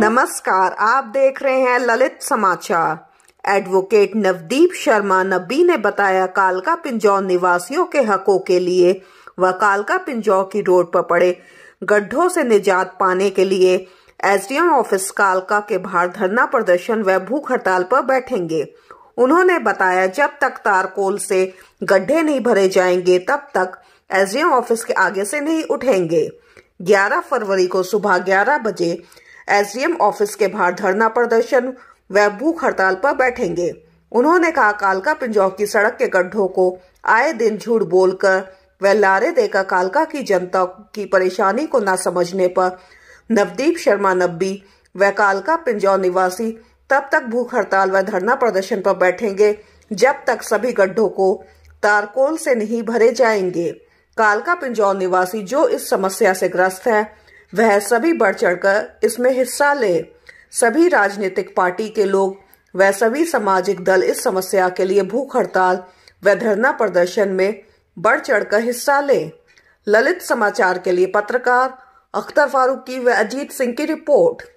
नमस्कार आप देख रहे हैं ललित समाचार एडवोकेट नवदीप शर्मा नबी ने बताया कालका पिंजौर निवासियों के हकों के लिए व कालका पिंजौर की रोड पर पड़े गड्ढों से निजात पाने के लिए एसडीएम ऑफिस कालका के बाहर धरना प्रदर्शन व भूख हड़ताल पर बैठेंगे उन्होंने बताया जब तक तारकोल से गड्ढे नहीं भरे जाएंगे तब तक एसडीएम ऑफिस के आगे से नहीं उठेंगे 11 फरवरी को सुबह 11 बजे एसडीएम ऑफिस के बाहर धरना प्रदर्शन व भूख हड़ताल पर बैठेंगे उन्होंने कहा कालका पिंजौर की सड़क के गड्ढों को आए दिन झूठ बोलकर व लारे देकर कालका की जनता की परेशानी को न समझने पर नवदीप शर्मा नब्बी व कालका पिंजौर निवासी तब तक भूख हड़ताल व धरना प्रदर्शन पर बैठेंगे जब तक सभी गड्ढों को तारकोल से नहीं भरे जाएंगे कालका पिंजौर निवासी जो इस समस्या से ग्रस्त है वह सभी बढ़ चढ़कर इसमें हिस्सा ले सभी राजनीतिक पार्टी के लोग व सभी सामाजिक दल इस समस्या के लिए भूख हड़ताल व धरना प्रदर्शन में बढ़ चढ़कर हिस्सा ले ललित समाचार के लिए पत्रकार अख्तर फारूकी व अजीत सिंह की रिपोर्ट